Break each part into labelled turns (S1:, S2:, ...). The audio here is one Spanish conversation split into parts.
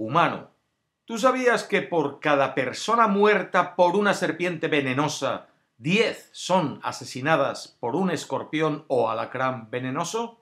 S1: humano. ¿Tú sabías que por cada persona muerta por una serpiente venenosa, 10 son asesinadas por un escorpión o alacrán venenoso?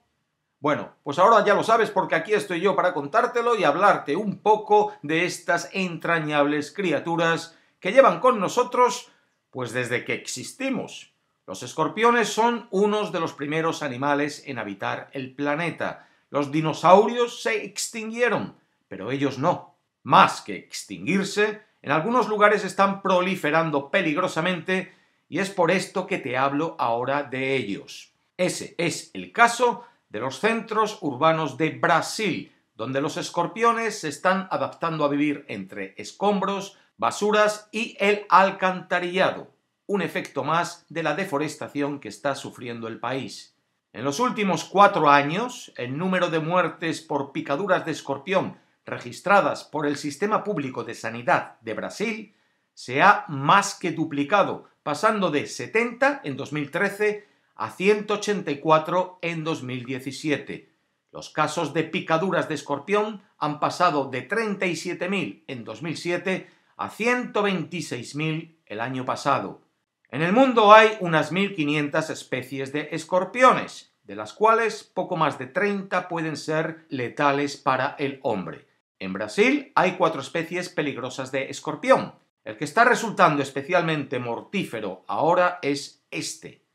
S1: Bueno, pues ahora ya lo sabes porque aquí estoy yo para contártelo y hablarte un poco de estas entrañables criaturas que llevan con nosotros pues desde que existimos. Los escorpiones son unos de los primeros animales en habitar el planeta. Los dinosaurios se extinguieron, pero ellos no. Más que extinguirse, en algunos lugares están proliferando peligrosamente y es por esto que te hablo ahora de ellos. Ese es el caso de los centros urbanos de Brasil, donde los escorpiones se están adaptando a vivir entre escombros, basuras y el alcantarillado, un efecto más de la deforestación que está sufriendo el país. En los últimos cuatro años, el número de muertes por picaduras de escorpión registradas por el Sistema Público de Sanidad de Brasil se ha más que duplicado, pasando de 70 en 2013 a 184 en 2017. Los casos de picaduras de escorpión han pasado de 37.000 en 2007 a 126.000 el año pasado. En el mundo hay unas 1.500 especies de escorpiones, de las cuales poco más de 30 pueden ser letales para el hombre. En Brasil hay cuatro especies peligrosas de escorpión. El que está resultando especialmente mortífero ahora es este,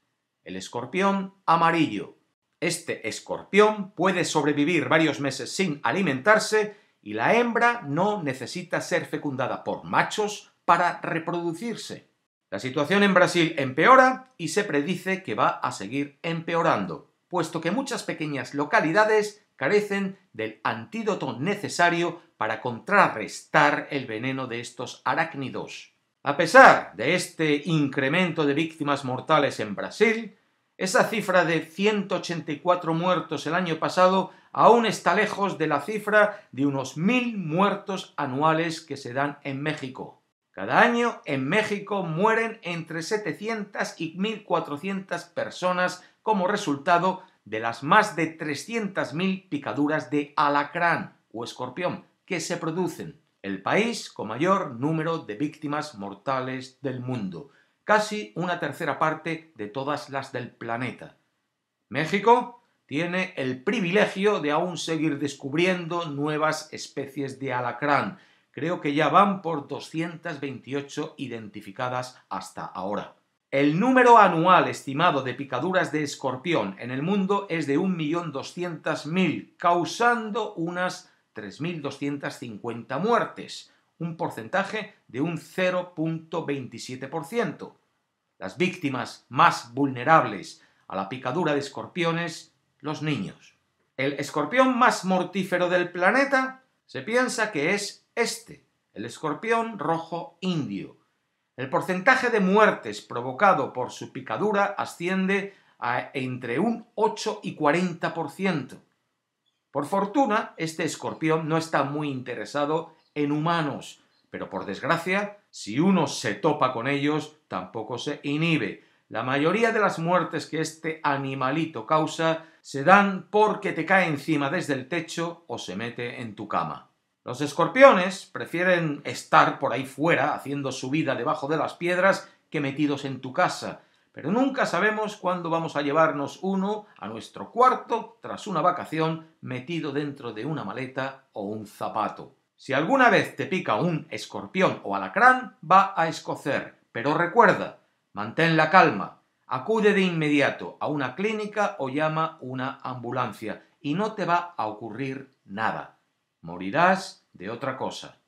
S1: el escorpión amarillo. Este escorpión puede sobrevivir varios meses sin alimentarse y la hembra no necesita ser fecundada por machos para reproducirse. La situación en Brasil empeora y se predice que va a seguir empeorando, puesto que muchas pequeñas localidades carecen del antídoto necesario para contrarrestar el veneno de estos arácnidos. A pesar de este incremento de víctimas mortales en Brasil, esa cifra de 184 muertos el año pasado aún está lejos de la cifra de unos 1.000 muertos anuales que se dan en México. Cada año en México mueren entre 700 y 1.400 personas como resultado de las más de 300.000 picaduras de alacrán o escorpión que se producen. El país con mayor número de víctimas mortales del mundo, casi una tercera parte de todas las del planeta. México tiene el privilegio de aún seguir descubriendo nuevas especies de alacrán. Creo que ya van por 228 identificadas hasta ahora. El número anual estimado de picaduras de escorpión en el mundo es de 1.200.000, causando unas 3.250 muertes, un porcentaje de un 0.27%. Las víctimas más vulnerables a la picadura de escorpiones, los niños. El escorpión más mortífero del planeta se piensa que es este, el escorpión rojo indio, el porcentaje de muertes provocado por su picadura asciende a entre un 8 y 40%. Por fortuna, este escorpión no está muy interesado en humanos, pero por desgracia, si uno se topa con ellos, tampoco se inhibe. La mayoría de las muertes que este animalito causa se dan porque te cae encima desde el techo o se mete en tu cama. Los escorpiones prefieren estar por ahí fuera haciendo su vida debajo de las piedras que metidos en tu casa, pero nunca sabemos cuándo vamos a llevarnos uno a nuestro cuarto tras una vacación metido dentro de una maleta o un zapato. Si alguna vez te pica un escorpión o alacrán, va a escocer, pero recuerda, mantén la calma, acude de inmediato a una clínica o llama una ambulancia y no te va a ocurrir nada morirás de otra cosa.